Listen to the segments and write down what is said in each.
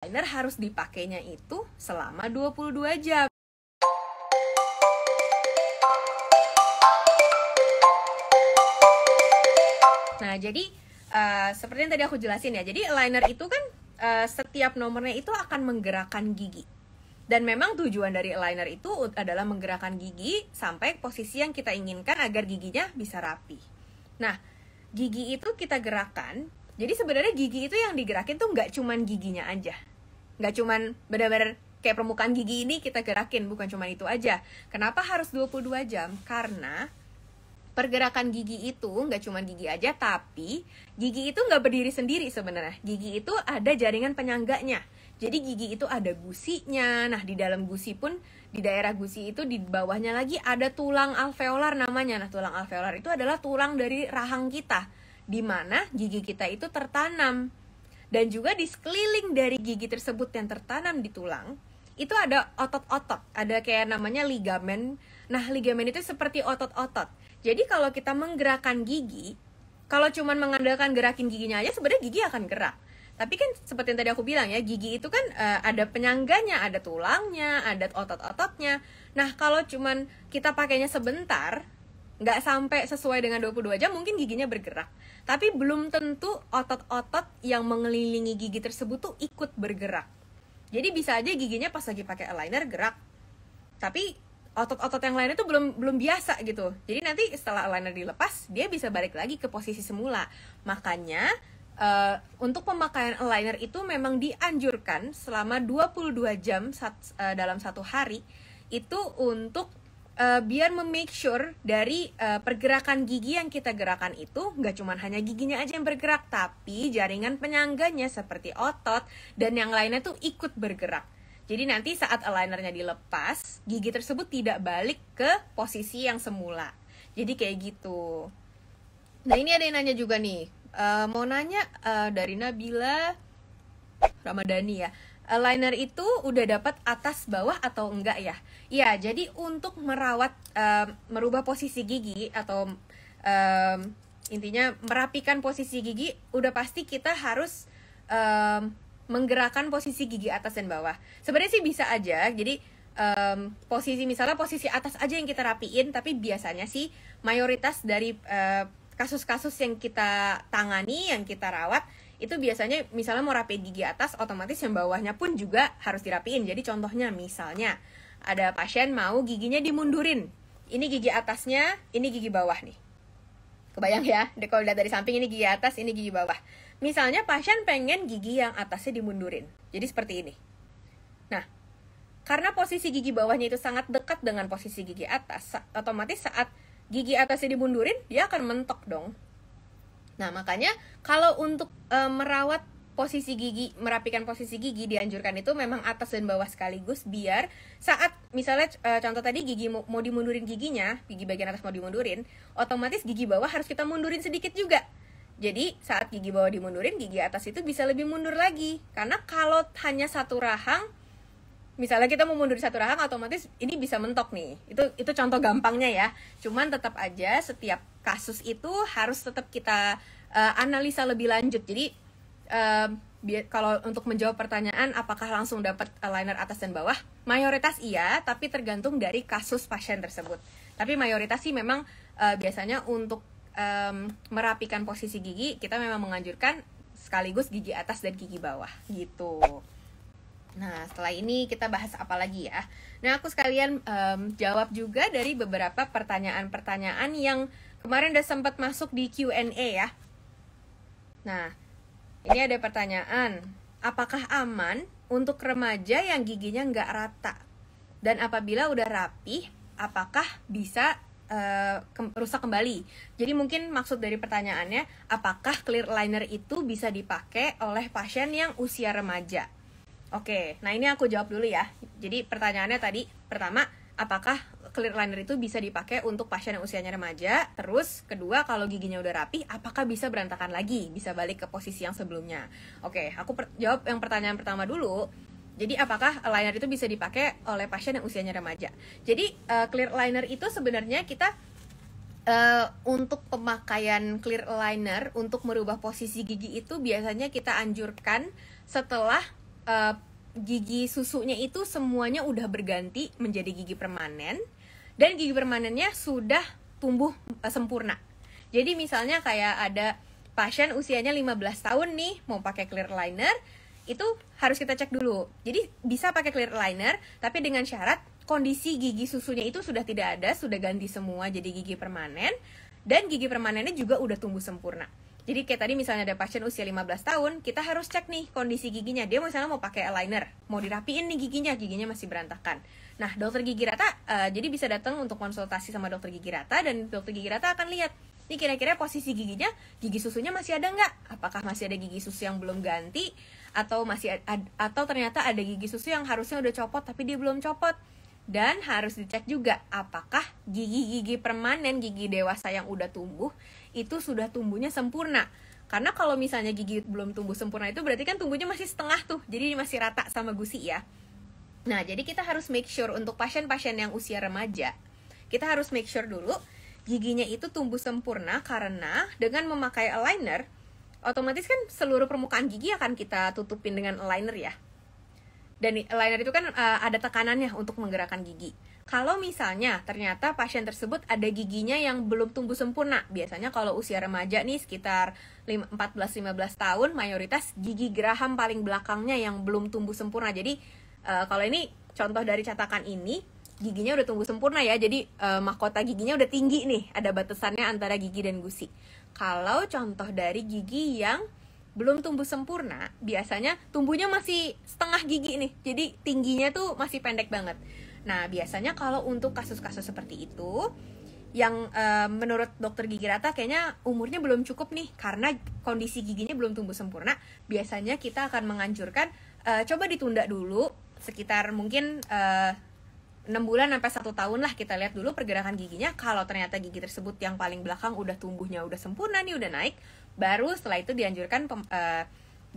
liner harus dipakainya itu selama 22 jam. Nah, jadi uh, seperti yang tadi aku jelasin ya. Jadi liner itu kan uh, setiap nomornya itu akan menggerakkan gigi. Dan memang tujuan dari liner itu adalah menggerakkan gigi sampai posisi yang kita inginkan agar giginya bisa rapi. Nah, gigi itu kita gerakan. Jadi sebenarnya gigi itu yang digerakin tuh nggak cuman giginya aja nggak cuman benar-benar kayak permukaan gigi ini kita gerakin bukan cuma itu aja kenapa harus 22 jam karena pergerakan gigi itu nggak cuma gigi aja tapi gigi itu nggak berdiri sendiri sebenarnya gigi itu ada jaringan penyangganya jadi gigi itu ada gusinya nah di dalam gusi pun di daerah gusi itu di bawahnya lagi ada tulang alveolar namanya nah tulang alveolar itu adalah tulang dari rahang kita di mana gigi kita itu tertanam dan juga di sekeliling dari gigi tersebut yang tertanam di tulang itu ada otot-otot ada kayak namanya ligamen nah ligamen itu seperti otot-otot jadi kalau kita menggerakkan gigi kalau cuman mengandalkan gerakin giginya aja sebenarnya gigi akan gerak tapi kan seperti yang tadi aku bilang ya gigi itu kan uh, ada penyangganya ada tulangnya ada otot-ototnya nah kalau cuman kita pakainya sebentar nggak sampai sesuai dengan 22 jam mungkin giginya bergerak. Tapi belum tentu otot-otot yang mengelilingi gigi tersebut tuh ikut bergerak. Jadi bisa aja giginya pas lagi pakai aligner gerak. Tapi otot-otot yang lainnya tuh belum belum biasa gitu. Jadi nanti setelah aligner dilepas, dia bisa balik lagi ke posisi semula. Makanya Uh, untuk pemakaian aligner itu memang dianjurkan selama 22 jam sat, uh, dalam satu hari itu untuk uh, biar memake sure dari uh, pergerakan gigi yang kita gerakan itu nggak cuma hanya giginya aja yang bergerak tapi jaringan penyangganya seperti otot dan yang lainnya tuh ikut bergerak. Jadi nanti saat alignernya dilepas, gigi tersebut tidak balik ke posisi yang semula. Jadi kayak gitu. Nah ini ada yang nanya juga nih, uh, mau nanya uh, dari Nabila Ramadhani ya Eh, liner itu udah dapat atas bawah atau enggak ya? Ya, jadi untuk merawat um, merubah posisi gigi atau um, intinya merapikan posisi gigi udah pasti kita harus um, menggerakkan posisi gigi atas dan bawah. Sebenarnya sih bisa aja. Jadi um, posisi misalnya posisi atas aja yang kita rapiin, tapi biasanya sih mayoritas dari kasus kasus-kasus yang kita tangani, yang kita rawat itu biasanya misalnya mau rapi gigi atas otomatis yang bawahnya pun juga harus dirapiin jadi contohnya misalnya ada pasien mau giginya dimundurin ini gigi atasnya ini gigi bawah nih kebayang ya kalau lihat dari samping ini gigi atas ini gigi bawah misalnya pasien pengen gigi yang atasnya dimundurin jadi seperti ini nah karena posisi gigi bawahnya itu sangat dekat dengan posisi gigi atas otomatis saat gigi atasnya dimundurin dia akan mentok dong Nah, makanya kalau untuk e, merawat posisi gigi, merapikan posisi gigi dianjurkan itu memang atas dan bawah sekaligus biar saat misalnya e, contoh tadi gigi mau, mau dimundurin giginya, gigi bagian atas mau dimundurin, otomatis gigi bawah harus kita mundurin sedikit juga. Jadi saat gigi bawah dimundurin, gigi atas itu bisa lebih mundur lagi. Karena kalau hanya satu rahang, misalnya kita mau mundur satu rahang otomatis ini bisa mentok nih itu itu contoh gampangnya ya cuman tetap aja setiap kasus itu harus tetap kita uh, analisa lebih lanjut jadi uh, kalau untuk menjawab pertanyaan apakah langsung dapat aligner atas dan bawah mayoritas iya tapi tergantung dari kasus pasien tersebut tapi mayoritas sih memang uh, biasanya untuk um, merapikan posisi gigi kita memang menganjurkan sekaligus gigi atas dan gigi bawah gitu Nah, setelah ini kita bahas apa lagi ya? Nah, aku sekalian um, jawab juga dari beberapa pertanyaan-pertanyaan yang kemarin udah sempat masuk di Q&A ya. Nah, ini ada pertanyaan. Apakah aman untuk remaja yang giginya nggak rata? Dan apabila udah rapih, apakah bisa uh, e, ke rusak kembali? Jadi mungkin maksud dari pertanyaannya, apakah clear liner itu bisa dipakai oleh pasien yang usia remaja? Oke, nah ini aku jawab dulu ya. Jadi pertanyaannya tadi, pertama, apakah clear liner itu bisa dipakai untuk pasien yang usianya remaja? Terus, kedua, kalau giginya udah rapi, apakah bisa berantakan lagi? Bisa balik ke posisi yang sebelumnya? Oke, aku jawab yang pertanyaan pertama dulu. Jadi apakah liner itu bisa dipakai oleh pasien yang usianya remaja? Jadi uh, clear liner itu sebenarnya kita uh, untuk pemakaian clear liner untuk merubah posisi gigi itu biasanya kita anjurkan setelah Eh, gigi susunya itu semuanya udah berganti menjadi gigi permanen dan gigi permanennya sudah tumbuh uh, sempurna. Jadi misalnya kayak ada pasien usianya 15 tahun nih mau pakai clear liner itu harus kita cek dulu. Jadi bisa pakai clear liner tapi dengan syarat kondisi gigi susunya itu sudah tidak ada, sudah ganti semua jadi gigi permanen dan gigi permanennya juga udah tumbuh sempurna. Jadi kayak tadi misalnya ada pasien usia 15 tahun, kita harus cek nih kondisi giginya. Dia misalnya mau pakai aligner, mau dirapiin nih giginya, giginya masih berantakan. Nah, dokter gigi rata uh, jadi bisa datang untuk konsultasi sama dokter gigi rata dan dokter gigi rata akan lihat ini kira-kira posisi giginya, gigi susunya masih ada nggak? Apakah masih ada gigi susu yang belum ganti? Atau masih ad, atau ternyata ada gigi susu yang harusnya udah copot tapi dia belum copot? Dan harus dicek juga apakah gigi-gigi permanen, gigi dewasa yang udah tumbuh itu sudah tumbuhnya sempurna karena kalau misalnya gigi belum tumbuh sempurna itu berarti kan tumbuhnya masih setengah tuh jadi masih rata sama gusi ya nah jadi kita harus make sure untuk pasien-pasien yang usia remaja kita harus make sure dulu giginya itu tumbuh sempurna karena dengan memakai aligner otomatis kan seluruh permukaan gigi akan kita tutupin dengan aligner ya dan aligner itu kan uh, ada tekanannya untuk menggerakkan gigi kalau misalnya ternyata pasien tersebut ada giginya yang belum tumbuh sempurna, biasanya kalau usia remaja nih sekitar 14-15 tahun, mayoritas gigi geraham paling belakangnya yang belum tumbuh sempurna. Jadi uh, kalau ini contoh dari catakan ini, giginya udah tumbuh sempurna ya, jadi uh, mahkota giginya udah tinggi nih, ada batasannya antara gigi dan gusi. Kalau contoh dari gigi yang belum tumbuh sempurna, biasanya tumbuhnya masih setengah gigi nih, jadi tingginya tuh masih pendek banget. Nah, biasanya kalau untuk kasus-kasus seperti itu yang e, menurut dokter gigi rata kayaknya umurnya belum cukup nih karena kondisi giginya belum tumbuh sempurna, biasanya kita akan menganjurkan e, coba ditunda dulu sekitar mungkin e, eh, 6 bulan sampai satu tahun lah kita lihat dulu pergerakan giginya kalau ternyata gigi tersebut yang paling belakang udah tumbuhnya udah sempurna nih udah naik baru setelah itu dianjurkan pem, e,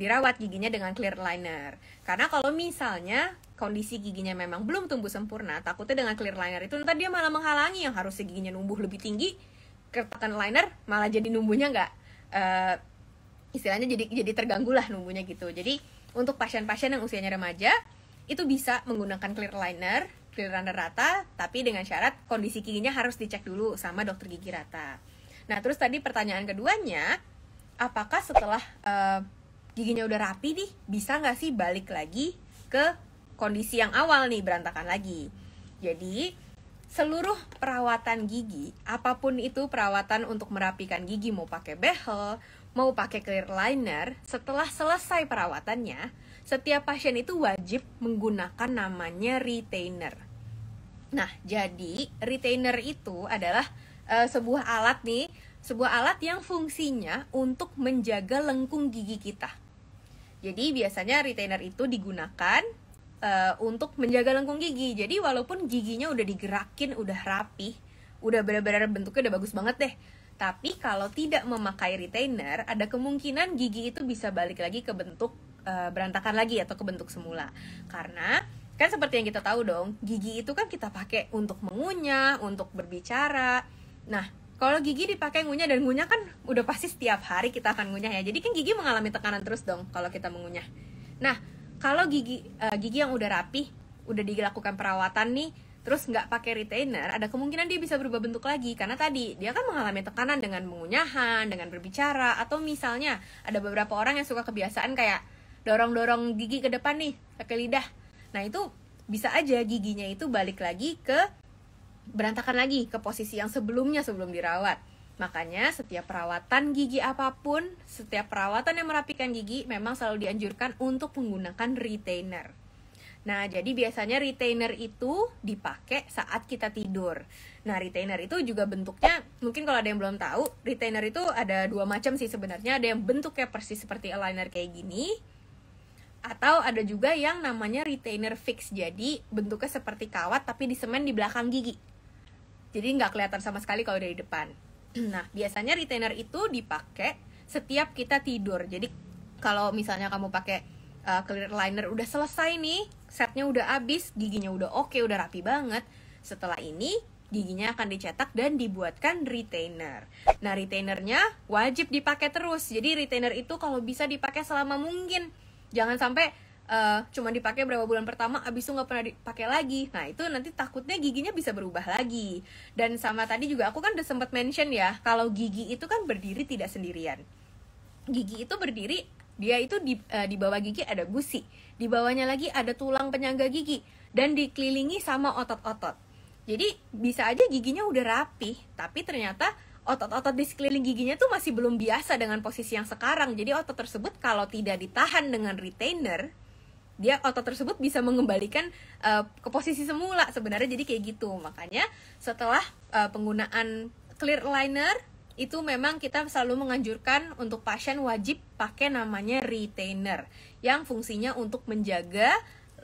dirawat giginya dengan clear liner karena kalau misalnya kondisi giginya memang belum tumbuh sempurna, takutnya dengan clear liner itu nanti dia malah menghalangi yang harus giginya numbuh lebih tinggi, keretakan liner malah jadi numbuhnya nggak uh, istilahnya jadi jadi terganggu lah numbuhnya gitu. Jadi untuk pasien-pasien yang usianya remaja itu bisa menggunakan clear liner, clear liner rata, tapi dengan syarat kondisi giginya harus dicek dulu sama dokter gigi rata. Nah terus tadi pertanyaan keduanya, apakah setelah uh, giginya udah rapi nih, bisa nggak sih balik lagi ke kondisi yang awal nih berantakan lagi. Jadi, seluruh perawatan gigi, apapun itu perawatan untuk merapikan gigi, mau pakai behel, mau pakai clear liner, setelah selesai perawatannya, setiap pasien itu wajib menggunakan namanya retainer. Nah, jadi retainer itu adalah e, sebuah alat nih, sebuah alat yang fungsinya untuk menjaga lengkung gigi kita. Jadi biasanya retainer itu digunakan uh, untuk menjaga lengkung gigi. Jadi walaupun giginya udah digerakin, udah rapi, udah benar-benar bentuknya udah bagus banget deh. Tapi kalau tidak memakai retainer, ada kemungkinan gigi itu bisa balik lagi ke bentuk uh, berantakan lagi atau ke bentuk semula. Karena kan seperti yang kita tahu dong, gigi itu kan kita pakai untuk mengunyah, untuk berbicara. Nah, kalau gigi dipakai ngunyah dan ngunyah kan udah pasti setiap hari kita akan ngunyah ya. Jadi kan gigi mengalami tekanan terus dong kalau kita mengunyah. Nah, kalau gigi uh, gigi yang udah rapi udah dilakukan perawatan nih terus nggak pakai retainer, ada kemungkinan dia bisa berubah bentuk lagi karena tadi dia kan mengalami tekanan dengan mengunyahan, dengan berbicara atau misalnya ada beberapa orang yang suka kebiasaan kayak dorong-dorong gigi ke depan nih pakai lidah. Nah, itu bisa aja giginya itu balik lagi ke berantakan lagi ke posisi yang sebelumnya sebelum dirawat. Makanya setiap perawatan gigi apapun, setiap perawatan yang merapikan gigi memang selalu dianjurkan untuk menggunakan retainer. Nah, jadi biasanya retainer itu dipakai saat kita tidur. Nah, retainer itu juga bentuknya, mungkin kalau ada yang belum tahu, retainer itu ada dua macam sih sebenarnya. Ada yang bentuknya persis seperti aligner kayak gini, atau ada juga yang namanya retainer fix. Jadi, bentuknya seperti kawat tapi disemen di belakang gigi. Jadi, nggak kelihatan sama sekali kalau dari depan. Nah, biasanya retainer itu dipakai setiap kita tidur. Jadi kalau misalnya kamu pakai uh, clear liner udah selesai nih, setnya udah habis, giginya udah oke, okay, udah rapi banget. Setelah ini giginya akan dicetak dan dibuatkan retainer. Nah, retainernya wajib dipakai terus. Jadi retainer itu kalau bisa dipakai selama mungkin. Jangan sampai uh, cuma dipakai berapa bulan pertama abis itu nggak pernah dipakai lagi nah itu nanti takutnya giginya bisa berubah lagi dan sama tadi juga aku kan udah sempat mention ya kalau gigi itu kan berdiri tidak sendirian gigi itu berdiri dia itu di, uh, di bawah gigi ada gusi di bawahnya lagi ada tulang penyangga gigi dan dikelilingi sama otot-otot jadi bisa aja giginya udah rapi tapi ternyata otot-otot di sekeliling giginya tuh masih belum biasa dengan posisi yang sekarang. Jadi otot tersebut kalau tidak ditahan dengan retainer, dia otot tersebut bisa mengembalikan uh, ke posisi semula sebenarnya jadi kayak gitu makanya setelah uh, penggunaan clear liner itu memang kita selalu menganjurkan untuk pasien wajib pakai namanya retainer yang fungsinya untuk menjaga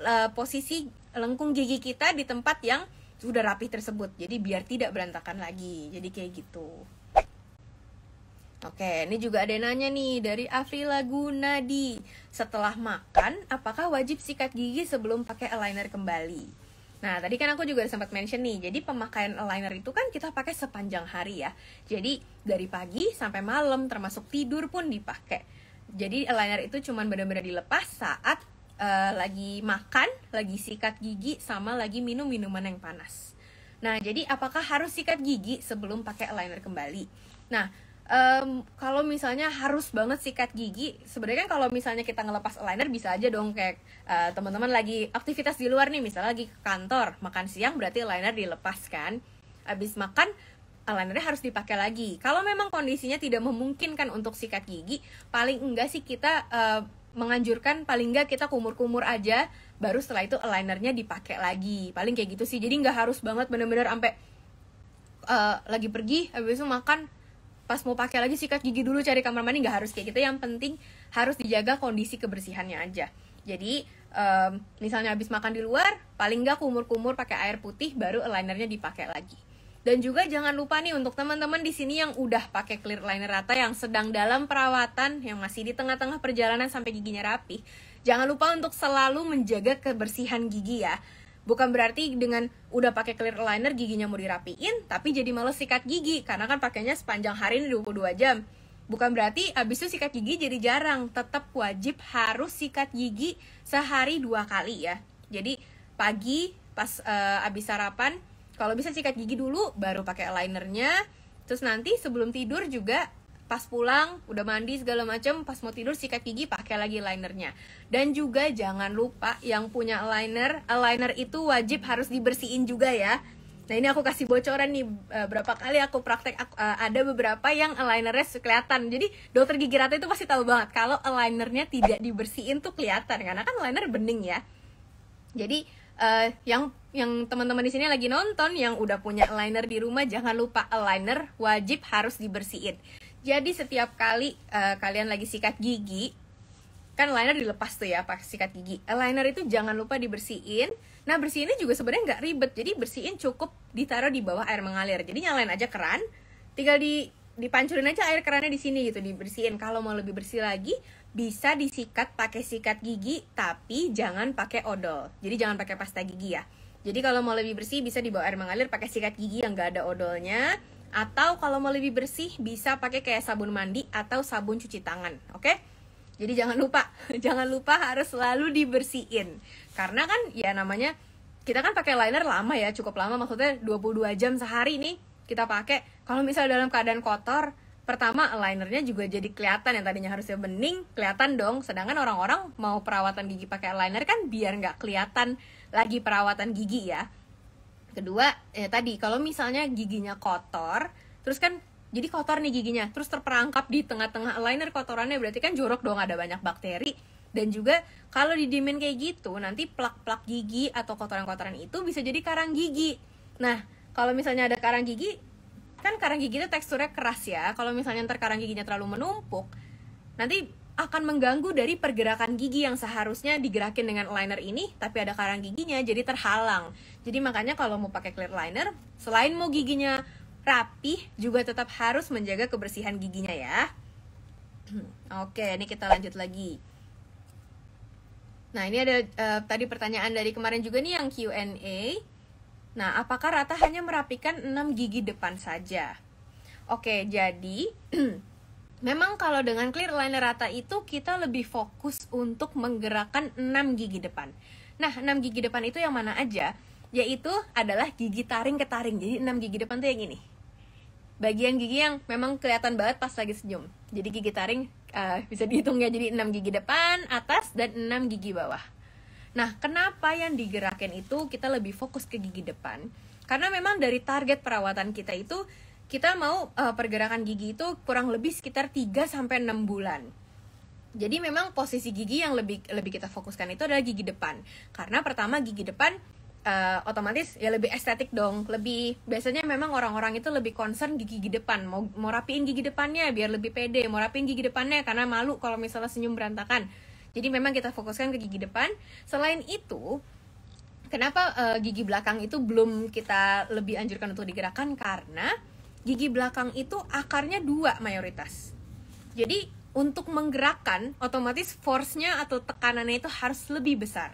uh, posisi lengkung gigi kita di tempat yang sudah rapi tersebut jadi biar tidak berantakan lagi jadi kayak gitu Oke, ini juga ada yang nanya nih dari Afrila Gunadi. Setelah makan, apakah wajib sikat gigi sebelum pakai aligner kembali? Nah, tadi kan aku juga sempat mention nih, jadi pemakaian aligner itu kan kita pakai sepanjang hari ya. Jadi dari pagi sampai malam termasuk tidur pun dipakai. Jadi aligner itu cuma benar-benar dilepas saat uh, lagi makan, lagi sikat gigi sama lagi minum minuman yang panas. Nah, jadi apakah harus sikat gigi sebelum pakai aligner kembali? Nah, um, kalau misalnya harus banget sikat gigi sebenarnya kan kalau misalnya kita ngelepas aligner bisa aja dong kayak uh, teman-teman lagi aktivitas di luar nih misalnya lagi ke kantor makan siang berarti aligner dilepaskan. kan habis makan alignernya harus dipakai lagi kalau memang kondisinya tidak memungkinkan untuk sikat gigi paling enggak sih kita uh, menganjurkan paling enggak kita kumur-kumur aja baru setelah itu alignernya dipakai lagi paling kayak gitu sih jadi nggak harus banget bener-bener sampai uh, lagi pergi habis itu makan pas mau pakai lagi sikat gigi dulu cari kamar mandi nggak harus kayak gitu yang penting harus dijaga kondisi kebersihannya aja jadi um, misalnya habis makan di luar paling nggak kumur-kumur pakai air putih baru linernya dipakai lagi dan juga jangan lupa nih untuk teman-teman di sini yang udah pakai clear liner rata yang sedang dalam perawatan yang masih di tengah-tengah perjalanan sampai giginya rapi, jangan lupa untuk selalu menjaga kebersihan gigi ya bukan berarti dengan udah pakai clear liner giginya mau dirapiin tapi jadi males sikat gigi karena kan pakainya sepanjang hari ini 22 jam bukan berarti abis itu sikat gigi jadi jarang tetap wajib harus sikat gigi sehari dua kali ya jadi pagi pas uh, abis sarapan kalau bisa sikat gigi dulu baru pakai alignernya terus nanti sebelum tidur juga pas pulang udah mandi segala macem pas mau tidur sikat gigi pakai lagi linernya dan juga jangan lupa yang punya liner eh, liner itu wajib harus dibersihin juga ya nah ini aku kasih bocoran nih eh, berapa kali aku praktek aku, eh, ada beberapa yang alignernya kelihatan jadi dokter gigi rata itu pasti tahu banget kalau alignernya tidak dibersihin tuh kelihatan karena kan aligner bening ya jadi uh, yang yang teman-teman di sini lagi nonton yang udah punya aligner di rumah jangan lupa aligner wajib harus dibersihin. Jadi setiap kali uh, kalian lagi sikat gigi, kan liner dilepas tuh ya pakai sikat gigi. Eh, liner itu jangan lupa dibersihin. Nah bersihinnya juga sebenarnya nggak ribet. Jadi bersihin cukup ditaruh di bawah air mengalir. Jadi nyalain aja keran, tinggal di dipancurin aja air kerannya di sini gitu dibersihin. Kalau mau lebih bersih lagi bisa disikat pakai sikat gigi tapi jangan pakai odol. Jadi jangan pakai pasta gigi ya. Jadi kalau mau lebih bersih bisa dibawa air mengalir pakai sikat gigi yang nggak ada odolnya atau kalau mau lebih bersih bisa pakai kayak sabun mandi atau sabun cuci tangan, oke? Okay? Jadi jangan lupa, jangan lupa harus selalu dibersihin. Karena kan ya namanya kita kan pakai liner lama ya, cukup lama maksudnya 22 jam sehari nih kita pakai. Kalau misalnya dalam keadaan kotor, pertama linernya juga jadi kelihatan yang tadinya harusnya bening, kelihatan dong. Sedangkan orang-orang mau perawatan gigi pakai liner kan biar nggak kelihatan lagi perawatan gigi ya kedua ya tadi kalau misalnya giginya kotor terus kan jadi kotor nih giginya terus terperangkap di tengah-tengah aligner kotorannya berarti kan jorok dong ada banyak bakteri dan juga kalau didiemin kayak gitu nanti plak-plak gigi atau kotoran-kotoran itu bisa jadi karang gigi nah kalau misalnya ada karang gigi kan karang gigi itu teksturnya keras ya kalau misalnya ntar karang giginya terlalu menumpuk nanti akan mengganggu dari pergerakan gigi yang seharusnya digerakin dengan liner ini tapi ada karang giginya jadi terhalang jadi makanya kalau mau pakai clear liner selain mau giginya rapi, juga tetap harus menjaga kebersihan giginya ya oke ini kita lanjut lagi nah ini ada uh, tadi pertanyaan dari kemarin juga nih yang Q&A nah apakah Rata hanya merapikan 6 gigi depan saja oke jadi Memang kalau dengan clear liner rata itu kita lebih fokus untuk menggerakkan 6 gigi depan. Nah, 6 gigi depan itu yang mana aja? Yaitu adalah gigi taring ke taring. Jadi 6 gigi depan tuh yang ini. Bagian gigi yang memang kelihatan banget pas lagi senyum. Jadi gigi taring uh, bisa dihitung ya. Jadi 6 gigi depan, atas, dan 6 gigi bawah. Nah, kenapa yang digerakkan itu kita lebih fokus ke gigi depan? Karena memang dari target perawatan kita itu kita mau uh, pergerakan gigi itu kurang lebih sekitar 3 sampai 6 bulan. Jadi memang posisi gigi yang lebih lebih kita fokuskan itu adalah gigi depan. Karena pertama gigi depan uh, otomatis ya lebih estetik dong. Lebih biasanya memang orang-orang itu lebih concern gigi, gigi depan, mau mau rapiin gigi depannya biar lebih pede, mau rapiin gigi depannya karena malu kalau misalnya senyum berantakan. Jadi memang kita fokuskan ke gigi depan. Selain itu, kenapa uh, gigi belakang itu belum kita lebih anjurkan untuk digerakkan karena gigi belakang itu akarnya dua mayoritas. Jadi untuk menggerakkan otomatis force-nya atau tekanannya itu harus lebih besar.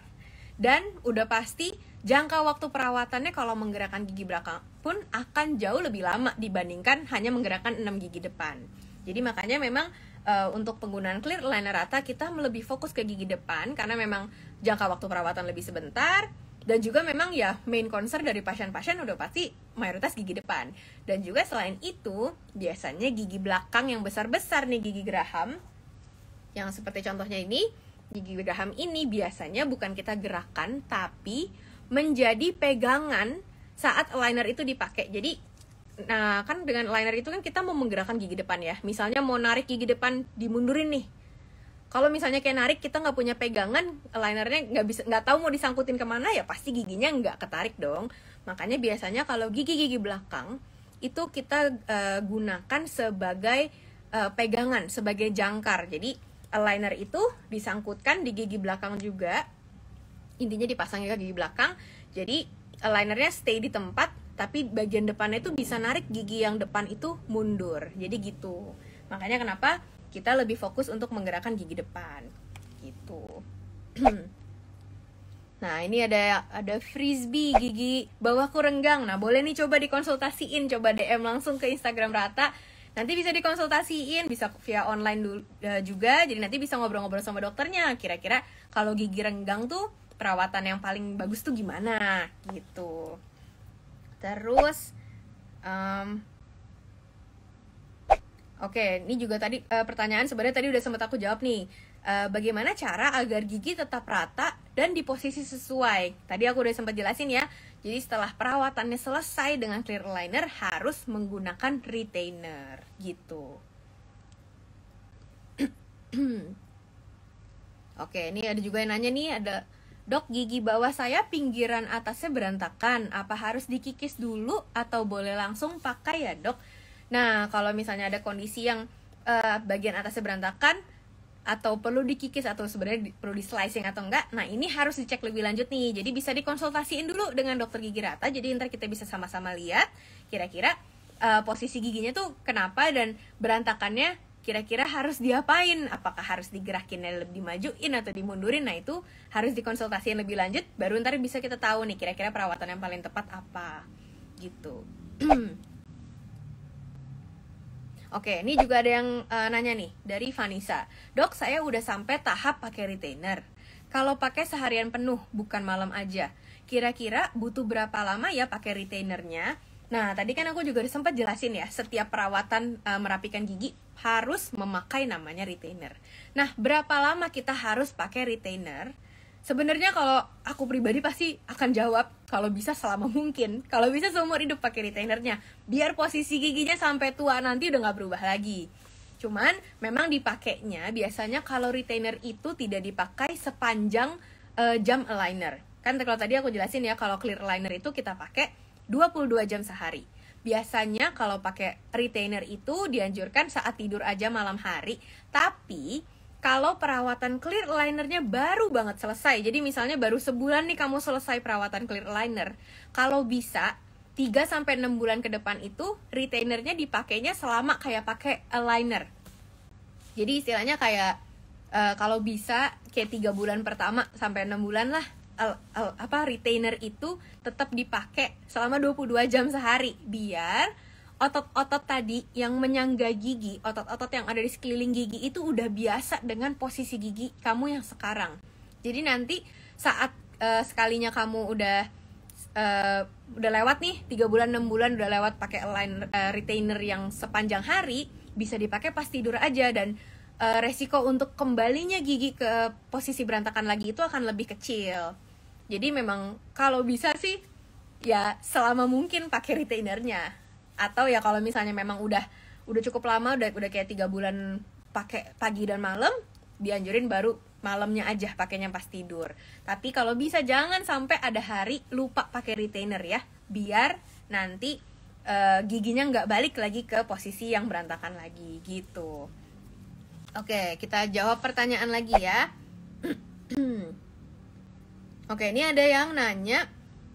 Dan udah pasti jangka waktu perawatannya kalau menggerakkan gigi belakang pun akan jauh lebih lama dibandingkan hanya menggerakkan 6 gigi depan. Jadi makanya memang uh, untuk penggunaan clear liner rata kita lebih fokus ke gigi depan karena memang jangka waktu perawatan lebih sebentar, dan juga memang ya main concern dari pasien-pasien udah pasti mayoritas gigi depan dan juga selain itu biasanya gigi belakang yang besar-besar nih gigi geraham yang seperti contohnya ini gigi geraham ini biasanya bukan kita gerakan tapi menjadi pegangan saat aligner itu dipakai jadi nah kan dengan aligner itu kan kita mau menggerakkan gigi depan ya misalnya mau narik gigi depan dimundurin nih kalau misalnya kayak narik kita nggak punya pegangan linernya nggak bisa nggak tahu mau disangkutin kemana ya pasti giginya nggak ketarik dong makanya biasanya kalau gigi gigi belakang itu kita uh, gunakan sebagai uh, pegangan sebagai jangkar jadi aligner itu disangkutkan di gigi belakang juga intinya dipasangnya ke gigi belakang jadi alignernya stay di tempat tapi bagian depannya itu bisa narik gigi yang depan itu mundur jadi gitu makanya kenapa kita lebih fokus untuk menggerakkan gigi depan gitu Nah, ini ada ada frisbee gigi bawah renggang. Nah, boleh nih coba dikonsultasiin, coba DM langsung ke Instagram Rata. Nanti bisa dikonsultasiin, bisa via online dulu, e, juga. Jadi nanti bisa ngobrol-ngobrol sama dokternya. Kira-kira kalau gigi renggang tuh perawatan yang paling bagus tuh gimana gitu. Terus um, Oke, ini juga tadi uh, pertanyaan sebenarnya tadi udah sempat aku jawab nih. Uh, bagaimana cara agar gigi tetap rata dan di posisi sesuai? Tadi aku udah sempat jelasin ya. Jadi setelah perawatannya selesai dengan clear liner harus menggunakan retainer gitu. Oke, ini ada juga yang nanya nih ada Dok, gigi bawah saya pinggiran atasnya berantakan. Apa harus dikikis dulu atau boleh langsung pakai ya, Dok? Nah, kalau misalnya ada kondisi yang uh, bagian atasnya berantakan atau perlu dikikis atau sebenarnya perlu di slicing atau enggak. Nah, ini harus dicek lebih lanjut nih. Jadi bisa dikonsultasiin dulu dengan dokter gigi rata. Jadi nanti kita bisa sama-sama lihat kira-kira uh, posisi giginya tuh kenapa dan berantakannya kira-kira harus diapain apakah harus digerakinnya lebih dimajuin atau dimundurin nah itu harus dikonsultasiin lebih lanjut baru ntar bisa kita tahu nih kira-kira perawatan yang paling tepat apa gitu Oke, ini juga ada yang uh, nanya nih dari Vanessa. Dok, saya udah sampai tahap pakai retainer. Kalau pakai seharian penuh, bukan malam aja. Kira-kira butuh berapa lama ya pakai retainernya? Nah, tadi kan aku juga sempat jelasin ya, setiap perawatan uh, merapikan gigi harus memakai namanya retainer. Nah, berapa lama kita harus pakai retainer? sebenarnya kalau aku pribadi pasti akan jawab kalau bisa selama mungkin kalau bisa seumur hidup pakai retainernya biar posisi giginya sampai tua nanti udah nggak berubah lagi cuman memang dipakainya biasanya kalau retainer itu tidak dipakai sepanjang uh, jam aligner kan kalau tadi aku jelasin ya kalau clear aligner itu kita pakai 22 jam sehari biasanya kalau pakai retainer itu dianjurkan saat tidur aja malam hari tapi kalau perawatan clear alignernya baru banget selesai. Jadi misalnya baru sebulan nih kamu selesai perawatan clear liner, Kalau bisa 3 sampai 6 bulan ke depan itu retainernya dipakainya selama kayak pakai aligner. Eh, Jadi istilahnya kayak uh, kalau bisa kayak 3 bulan pertama sampai 6 bulan lah al, al, apa retainer itu tetap dipakai selama 22 jam sehari biar otot-otot tadi yang menyangga gigi, otot-otot yang ada di sekeliling gigi itu udah biasa dengan posisi gigi kamu yang sekarang. Jadi nanti saat uh, sekalinya kamu udah uh, udah lewat nih, 3 bulan 6 bulan udah lewat pakai line uh, retainer yang sepanjang hari, bisa dipakai pas tidur aja dan uh, resiko untuk kembalinya gigi ke posisi berantakan lagi itu akan lebih kecil. Jadi memang kalau bisa sih ya selama mungkin pakai retainernya atau ya kalau misalnya memang udah udah cukup lama udah udah kayak tiga bulan pakai pagi dan malam dianjurin baru malamnya aja pakainya pas tidur tapi kalau bisa jangan sampai ada hari lupa pakai retainer ya biar nanti e, giginya nggak balik lagi ke posisi yang berantakan lagi gitu oke kita jawab pertanyaan lagi ya oke ini ada yang nanya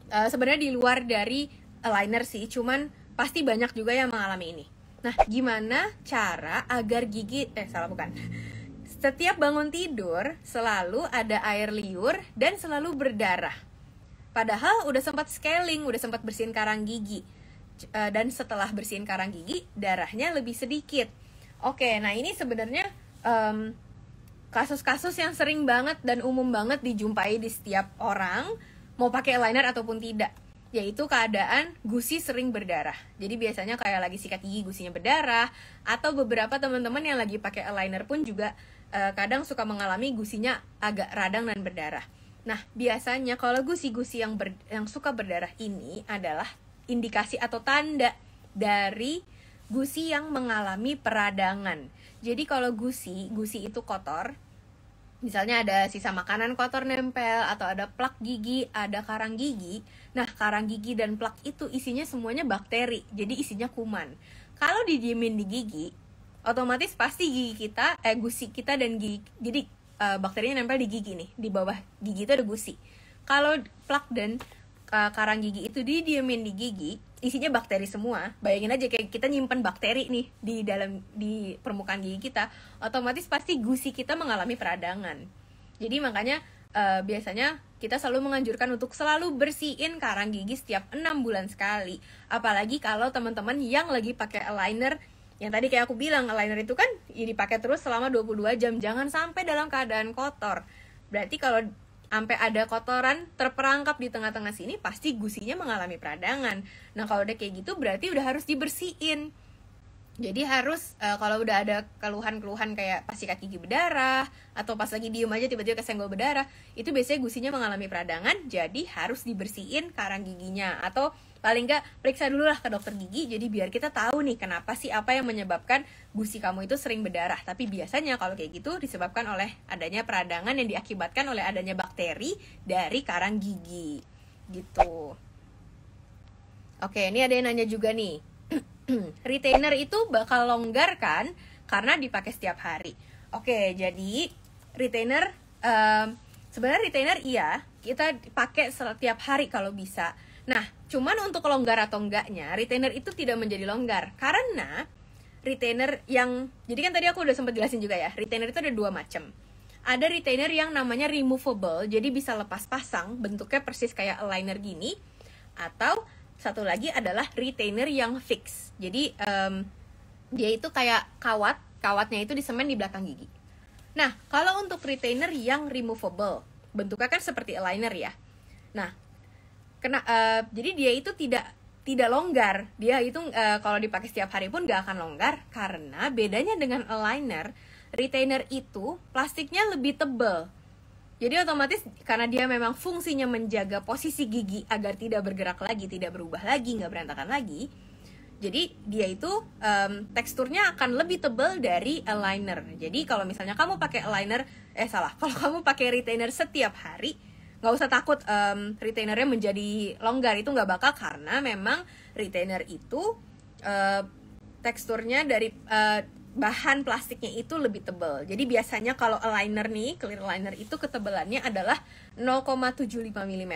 e, sebenarnya di luar dari aligner sih cuman pasti banyak juga yang mengalami ini. Nah, gimana cara agar gigi eh salah bukan. Setiap bangun tidur selalu ada air liur dan selalu berdarah. Padahal udah sempat scaling, udah sempat bersihin karang gigi. Eh, dan setelah bersihin karang gigi, darahnya lebih sedikit. Oke, nah ini sebenarnya um, kasus-kasus yang sering banget dan umum banget dijumpai di setiap orang, mau pakai liner ataupun tidak yaitu keadaan gusi sering berdarah. Jadi biasanya kayak lagi sikat gigi gusinya berdarah atau beberapa teman-teman yang lagi pakai aligner pun juga uh, kadang suka mengalami gusinya agak radang dan berdarah. Nah, biasanya kalau gusi-gusi yang ber, yang suka berdarah ini adalah indikasi atau tanda dari gusi yang mengalami peradangan. Jadi kalau gusi, gusi itu kotor, misalnya ada sisa makanan kotor nempel atau ada plak gigi, ada karang gigi, Nah, karang gigi dan plak itu isinya semuanya bakteri, jadi isinya kuman. Kalau didiemin di gigi, otomatis pasti gigi kita, eh gusi kita dan gigi, jadi uh, bakterinya nempel di gigi nih, di bawah gigi itu ada gusi. Kalau plak dan uh, karang gigi itu didiemin di gigi, isinya bakteri semua. Bayangin aja kayak kita nyimpen bakteri nih di dalam di permukaan gigi kita, otomatis pasti gusi kita mengalami peradangan. Jadi makanya uh, biasanya kita selalu menganjurkan untuk selalu bersihin karang gigi setiap 6 bulan sekali. Apalagi kalau teman-teman yang lagi pakai aligner yang tadi kayak aku bilang aligner itu kan ya dipakai terus selama 22 jam jangan sampai dalam keadaan kotor. Berarti kalau sampai ada kotoran terperangkap di tengah-tengah sini pasti gusinya mengalami peradangan. Nah, kalau udah kayak gitu berarti udah harus dibersihin jadi harus uh, kalau udah ada keluhan-keluhan kayak pas sikat gigi berdarah atau pas lagi diem aja tiba-tiba kesenggol berdarah, itu biasanya gusinya mengalami peradangan, jadi harus dibersihin karang giginya atau paling enggak periksa dulu lah ke dokter gigi jadi biar kita tahu nih kenapa sih apa yang menyebabkan gusi kamu itu sering berdarah. Tapi biasanya kalau kayak gitu disebabkan oleh adanya peradangan yang diakibatkan oleh adanya bakteri dari karang gigi. Gitu. Oke, ini ada yang nanya juga nih retainer itu bakal longgar kan karena dipakai setiap hari. Oke, jadi retainer um, sebenarnya retainer iya kita pakai setiap hari kalau bisa. Nah, cuman untuk longgar atau enggaknya retainer itu tidak menjadi longgar karena retainer yang jadi kan tadi aku udah sempat jelasin juga ya retainer itu ada dua macam. Ada retainer yang namanya removable, jadi bisa lepas pasang, bentuknya persis kayak aligner gini, atau satu lagi adalah retainer yang fix jadi um, dia itu kayak kawat kawatnya itu disemen di belakang gigi nah kalau untuk retainer yang removable bentuknya kan seperti aligner ya nah kena uh, jadi dia itu tidak tidak longgar dia itu uh, kalau dipakai setiap hari pun gak akan longgar karena bedanya dengan aligner retainer itu plastiknya lebih tebel jadi otomatis karena dia memang fungsinya menjaga posisi gigi agar tidak bergerak lagi, tidak berubah lagi, nggak berantakan lagi. Jadi dia itu um, teksturnya akan lebih tebal dari aligner. Jadi kalau misalnya kamu pakai aligner, eh salah, kalau kamu pakai retainer setiap hari, nggak usah takut um, retainernya menjadi longgar itu nggak bakal karena memang retainer itu uh, teksturnya dari uh, bahan plastiknya itu lebih tebal. Jadi biasanya kalau aligner nih, clear aligner itu ketebalannya adalah 0,75 mm.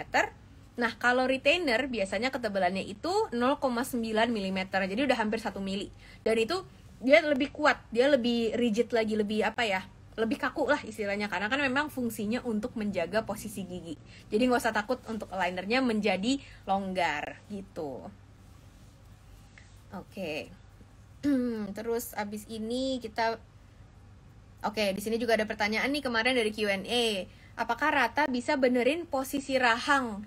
Nah, kalau retainer biasanya ketebalannya itu 0,9 mm. Jadi udah hampir 1 mili. Dan itu dia lebih kuat, dia lebih rigid lagi, lebih apa ya? Lebih kaku lah istilahnya karena kan memang fungsinya untuk menjaga posisi gigi. Jadi nggak usah takut untuk alignernya menjadi longgar gitu. Oke. Okay. Hmm, terus abis ini kita Oke, di sini juga ada pertanyaan nih kemarin dari Q&A. Apakah Rata bisa benerin posisi rahang?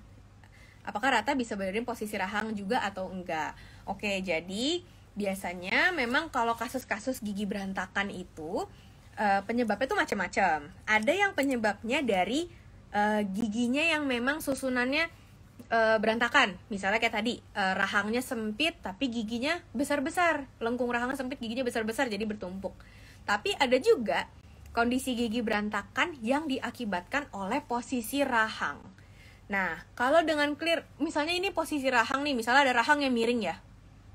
Apakah Rata bisa benerin posisi rahang juga atau enggak? Oke, jadi biasanya memang kalau kasus-kasus gigi berantakan itu uh, penyebabnya tuh macam-macam. Ada yang penyebabnya dari uh, giginya yang memang susunannya Eh, berantakan misalnya kayak tadi uh, rahangnya sempit tapi giginya besar besar lengkung rahangnya sempit giginya besar besar jadi bertumpuk tapi ada juga kondisi gigi berantakan yang diakibatkan oleh posisi rahang nah kalau dengan clear misalnya ini posisi rahang nih misalnya ada rahang yang miring ya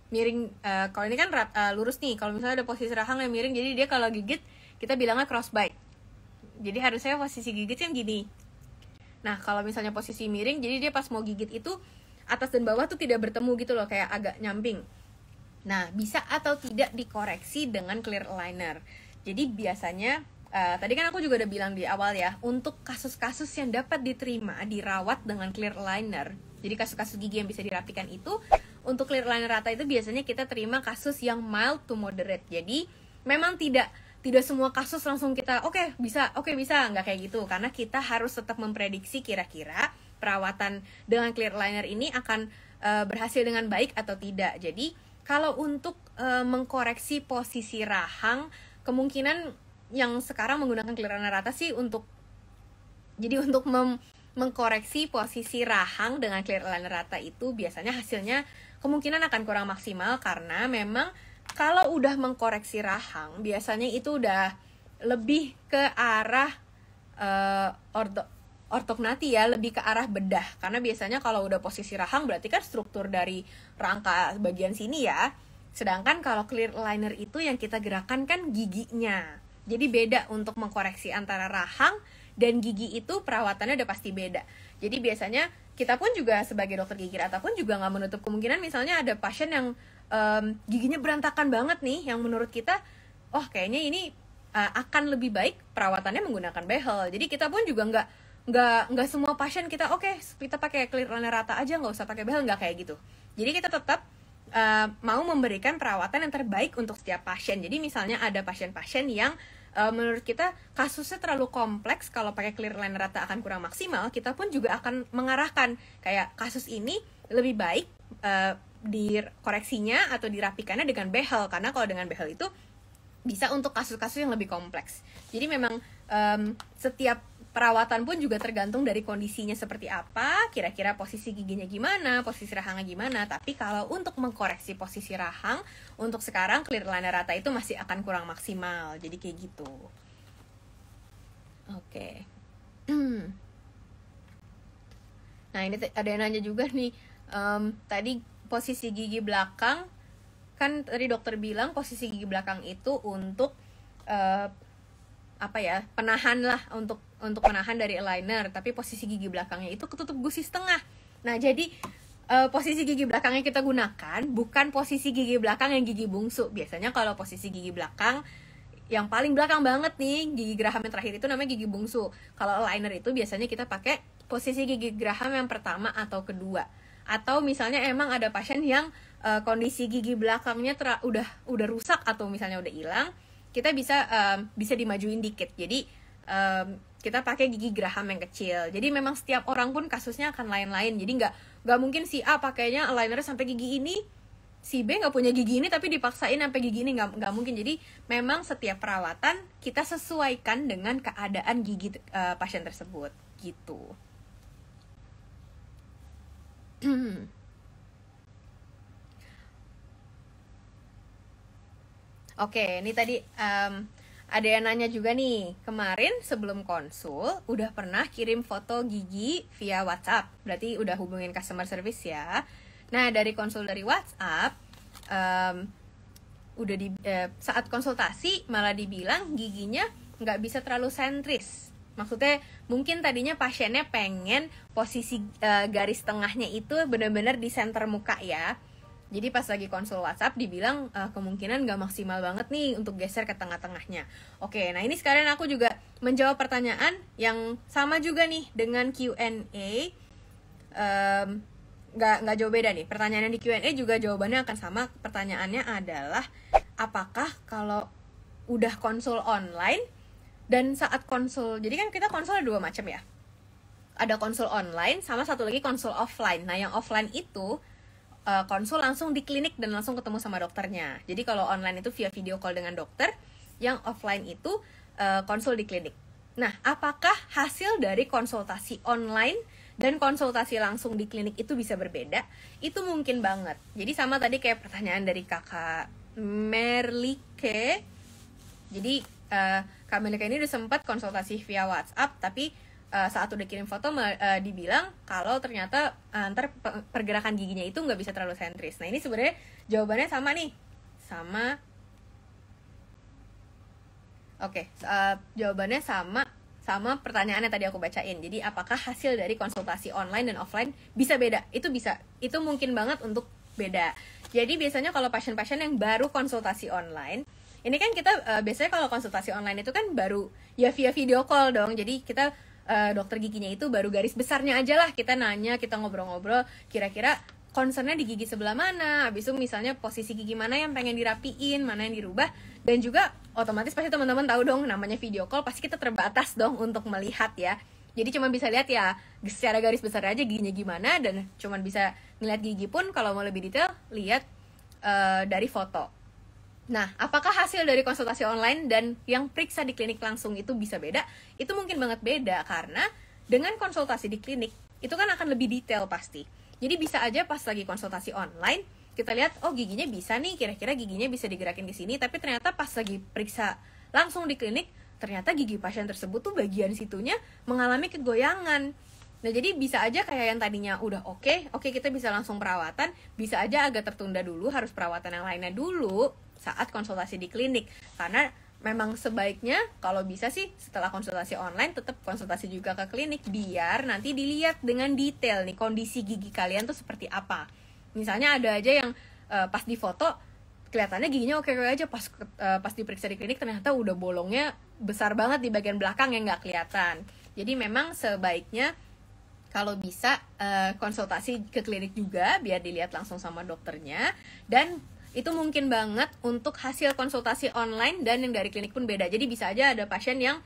miring uh, kalau ini kan uh, lurus nih kalau misalnya ada posisi rahang yang miring jadi dia kalau gigit kita bilangnya crossbite jadi harusnya posisi gigit kan gini Nah, kalau misalnya posisi miring, jadi dia pas mau gigit itu atas dan bawah tuh tidak bertemu gitu loh, kayak agak nyamping. Nah, bisa atau tidak dikoreksi dengan clear aligner. Jadi biasanya Uh, tadi kan aku juga udah bilang di awal ya, untuk kasus-kasus yang dapat diterima, dirawat dengan clear liner Jadi kasus-kasus gigi yang bisa dirapikan itu, untuk clear liner rata itu biasanya kita terima kasus yang mild to moderate. Jadi memang tidak tidak semua kasus langsung kita oke okay, bisa oke okay, bisa nggak kayak gitu karena kita harus tetap memprediksi kira-kira perawatan dengan clear liner ini akan uh, berhasil dengan baik atau tidak jadi kalau untuk uh, mengkoreksi posisi rahang kemungkinan yang sekarang menggunakan clear liner rata sih untuk jadi untuk mem mengkoreksi posisi rahang dengan clear liner rata itu biasanya hasilnya kemungkinan akan kurang maksimal karena memang kalau udah mengkoreksi rahang biasanya itu udah lebih ke arah uh, orto ortognati ya lebih ke arah bedah karena biasanya kalau udah posisi rahang berarti kan struktur dari rangka bagian sini ya sedangkan kalau clear liner itu yang kita gerakan kan giginya jadi beda untuk mengkoreksi antara rahang dan gigi itu perawatannya udah pasti beda jadi biasanya kita pun juga sebagai dokter gigi ataupun juga nggak menutup kemungkinan misalnya ada pasien yang um, giginya berantakan banget nih yang menurut kita oh kayaknya ini uh, akan lebih baik perawatannya menggunakan behel jadi kita pun juga nggak nggak nggak semua pasien kita oke okay, kita pakai clear liner rata aja nggak usah pakai behel nggak kayak gitu jadi kita tetap uh, mau memberikan perawatan yang terbaik untuk setiap pasien jadi misalnya ada pasien-pasien yang uh, menurut kita kasusnya terlalu kompleks kalau pakai clear liner rata akan kurang maksimal kita pun juga akan mengarahkan kayak kasus ini lebih baik uh, dikoreksinya atau dirapikannya dengan behel karena kalau dengan behel itu bisa untuk kasus-kasus yang lebih kompleks. Jadi memang um, setiap perawatan pun juga tergantung dari kondisinya seperti apa, kira-kira posisi giginya gimana, posisi rahangnya gimana. Tapi kalau untuk mengkoreksi posisi rahang, untuk sekarang clear liner rata itu masih akan kurang maksimal. Jadi kayak gitu. Oke. Okay. Nah ini ada yang nanya juga nih. Um, tadi posisi gigi belakang kan tadi dokter bilang posisi gigi belakang itu untuk uh, apa ya penahan lah untuk untuk penahan dari aligner tapi posisi gigi belakangnya itu ketutup gusi setengah nah jadi uh, posisi gigi belakangnya kita gunakan bukan posisi gigi belakang yang gigi bungsu biasanya kalau posisi gigi belakang yang paling belakang banget nih gigi geraham yang terakhir itu namanya gigi bungsu kalau aligner itu biasanya kita pakai posisi gigi geraham yang pertama atau kedua atau misalnya emang ada pasien yang uh, kondisi gigi belakangnya tera- udah udah rusak atau misalnya udah hilang kita bisa um, bisa dimajuin dikit jadi um, kita pakai gigi Graham yang kecil jadi memang setiap orang pun kasusnya akan lain-lain jadi nggak nggak mungkin si A pakainya aligner sampai gigi ini si B nggak punya gigi ini tapi dipaksain sampai gigi ini nggak nggak mungkin jadi memang setiap perawatan kita sesuaikan dengan keadaan gigi uh, pasien tersebut gitu. Oke, ini tadi um, ada yang nanya juga nih, kemarin sebelum konsul udah pernah kirim foto gigi via WhatsApp, berarti udah hubungin customer service ya. Nah dari konsul dari WhatsApp, um, udah di uh, saat konsultasi malah dibilang giginya nggak bisa terlalu sentris, Maksudnya mungkin tadinya pasiennya pengen posisi uh, garis tengahnya itu benar-benar di center muka ya. Jadi pas lagi konsul WhatsApp dibilang uh, kemungkinan gak maksimal banget nih untuk geser ke tengah-tengahnya. Oke, nah ini sekarang aku juga menjawab pertanyaan yang sama juga nih dengan Q&A. Um, nggak nggak jauh beda nih. Pertanyaannya di Q&A juga jawabannya akan sama. Pertanyaannya adalah apakah kalau udah konsul online dan saat konsul jadi kan kita konsul dua macam ya ada konsul online sama satu lagi konsul offline nah yang offline itu eh, konsul langsung di klinik dan langsung ketemu sama dokternya jadi kalau online itu via video call dengan dokter yang offline itu eh, konsul di klinik nah apakah hasil dari konsultasi online dan konsultasi langsung di klinik itu bisa berbeda itu mungkin banget jadi sama tadi kayak pertanyaan dari kakak Merlike jadi Eh, Kak Melika ini udah sempat konsultasi via WhatsApp tapi uh, saat udah kirim foto uh, dibilang kalau ternyata uh, ntar pergerakan giginya itu nggak bisa terlalu sentris. Nah ini sebenarnya jawabannya sama nih sama. Oke okay, uh, jawabannya sama sama pertanyaannya tadi aku bacain. Jadi apakah hasil dari konsultasi online dan offline bisa beda? Itu bisa. Itu mungkin banget untuk beda. Jadi biasanya kalau pasien-pasien yang baru konsultasi online ini kan kita uh, biasanya kalau konsultasi online itu kan baru ya via video call dong jadi kita uh, dokter giginya itu baru garis besarnya aja lah kita nanya kita ngobrol-ngobrol kira-kira concernnya di gigi sebelah mana habis itu misalnya posisi gigi mana yang pengen dirapiin mana yang dirubah dan juga otomatis pasti teman-teman tahu dong namanya video call pasti kita terbatas dong untuk melihat ya jadi cuma bisa lihat ya secara garis besar aja giginya gimana dan cuma bisa ngeliat gigi pun kalau mau lebih detail lihat uh, dari foto Nah, apakah hasil dari konsultasi online dan yang periksa di klinik langsung itu bisa beda? Itu mungkin banget beda karena dengan konsultasi di klinik itu kan akan lebih detail pasti. Jadi bisa aja pas lagi konsultasi online kita lihat oh giginya bisa nih, kira-kira giginya bisa digerakin di sini, tapi ternyata pas lagi periksa langsung di klinik ternyata gigi pasien tersebut tuh bagian situnya mengalami kegoyangan. Nah, jadi bisa aja kayak yang tadinya udah oke, okay, oke okay, kita bisa langsung perawatan, bisa aja agak tertunda dulu, harus perawatan yang lainnya dulu, saat konsultasi di klinik karena memang sebaiknya kalau bisa sih setelah konsultasi online tetap konsultasi juga ke klinik biar nanti dilihat dengan detail nih kondisi gigi kalian tuh seperti apa misalnya ada aja yang uh, pas di foto kelihatannya giginya oke oke aja pas uh, pas diperiksa di klinik ternyata udah bolongnya besar banget di bagian belakang yang nggak kelihatan jadi memang sebaiknya kalau bisa eh, konsultasi ke klinik juga biar dilihat langsung sama dokternya dan itu mungkin banget untuk hasil konsultasi online dan yang dari klinik pun beda. Jadi bisa aja ada pasien yang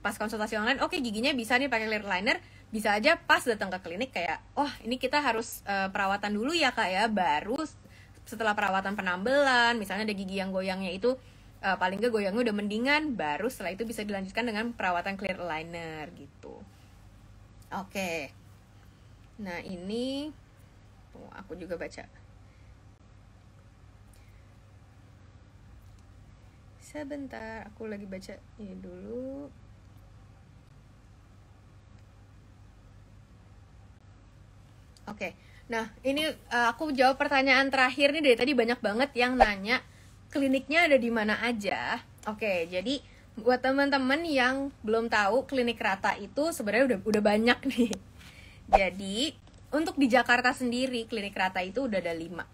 pas konsultasi online, oke okay, giginya bisa nih pakai clear liner, bisa aja pas datang ke klinik kayak, oh, ini kita harus uh, perawatan dulu ya kak ya, baru setelah perawatan penambelan, misalnya ada gigi yang goyangnya itu uh, paling gak goyangnya udah mendingan, baru setelah itu bisa dilanjutkan dengan perawatan clear liner gitu. Oke, okay. nah ini, oh, aku juga baca. sebentar aku lagi baca ini dulu oke nah ini eh, aku jawab pertanyaan terakhir nih dari tadi banyak banget yang nanya kliniknya ada di mana aja oke jadi buat teman-teman yang belum tahu klinik rata itu sebenarnya udah udah banyak nih jadi untuk di Jakarta sendiri klinik rata itu udah ada lima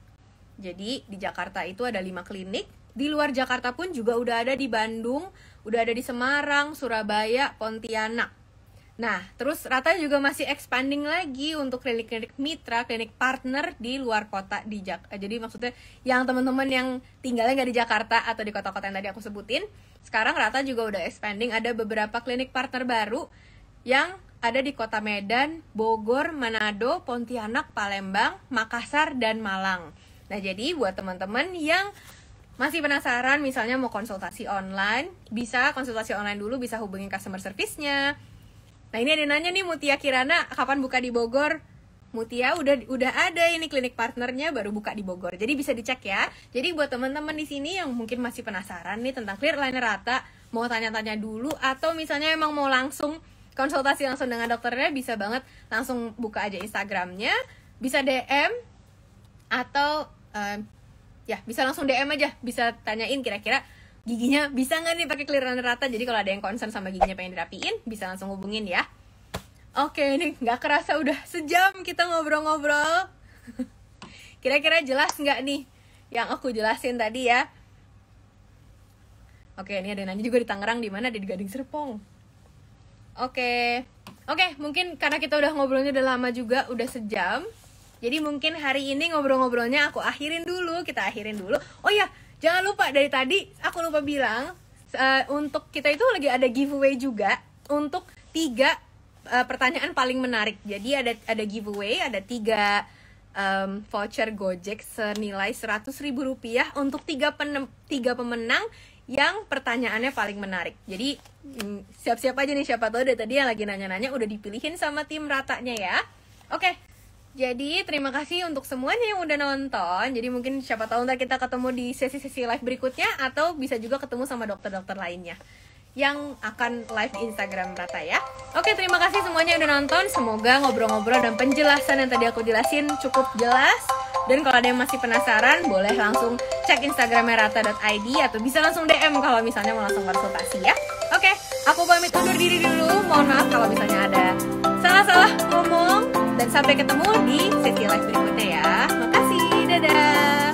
jadi di Jakarta itu ada lima klinik di luar Jakarta pun juga udah ada di Bandung, udah ada di Semarang, Surabaya, Pontianak. Nah, terus Rata juga masih expanding lagi untuk klinik-klinik mitra, klinik partner di luar kota di Jak. Eh, jadi maksudnya yang teman-teman yang tinggalnya nggak di Jakarta atau di kota-kota yang tadi aku sebutin, sekarang Rata juga udah expanding ada beberapa klinik partner baru yang ada di kota Medan, Bogor, Manado, Pontianak, Palembang, Makassar, dan Malang. Nah, jadi buat teman-teman yang masih penasaran misalnya mau konsultasi online? Bisa konsultasi online dulu, bisa hubungi customer service-nya. Nah, ini ada nanya nih Mutia Kirana, kapan buka di Bogor? Mutia udah udah ada ini klinik partnernya baru buka di Bogor. Jadi bisa dicek ya. Jadi buat teman-teman di sini yang mungkin masih penasaran nih tentang clear liner rata, mau tanya-tanya dulu atau misalnya emang mau langsung konsultasi langsung dengan dokternya bisa banget langsung buka aja Instagramnya, bisa DM atau uh, ya bisa langsung DM aja bisa tanyain kira-kira giginya bisa nggak nih pakai clearan rata jadi kalau ada yang concern sama giginya pengen dirapiin bisa langsung hubungin ya oke ini nggak kerasa udah sejam kita ngobrol-ngobrol kira-kira jelas nggak nih yang aku jelasin tadi ya oke ini ada yang nanya juga di Tangerang di mana di Gading Serpong oke oke mungkin karena kita udah ngobrolnya udah lama juga udah sejam jadi mungkin hari ini ngobrol-ngobrolnya aku akhirin dulu, kita akhirin dulu. Oh ya, jangan lupa dari tadi aku lupa bilang uh, untuk kita itu lagi ada giveaway juga untuk tiga uh, pertanyaan paling menarik. Jadi ada ada giveaway, ada tiga um, voucher Gojek senilai seratus ribu rupiah untuk tiga penem, tiga pemenang yang pertanyaannya paling menarik. Jadi mm, siap-siap aja nih siapa tahu dari tadi yang lagi nanya-nanya udah dipilihin sama tim ratanya ya. Oke. Okay. Jadi terima kasih untuk semuanya yang udah nonton. Jadi mungkin siapa tahu nanti kita ketemu di sesi-sesi live berikutnya atau bisa juga ketemu sama dokter-dokter lainnya yang akan live Instagram Rata ya. Oke, terima kasih semuanya yang udah nonton. Semoga ngobrol-ngobrol dan penjelasan yang tadi aku jelasin cukup jelas. Dan kalau ada yang masih penasaran, boleh langsung cek Instagramnya rata.id atau bisa langsung DM kalau misalnya mau langsung konsultasi ya. Oke, aku pamit undur diri dulu. Mohon maaf kalau misalnya ada salah-salah ngomong. Dan sampai ketemu di sesi live berikutnya ya. Makasih, dadah.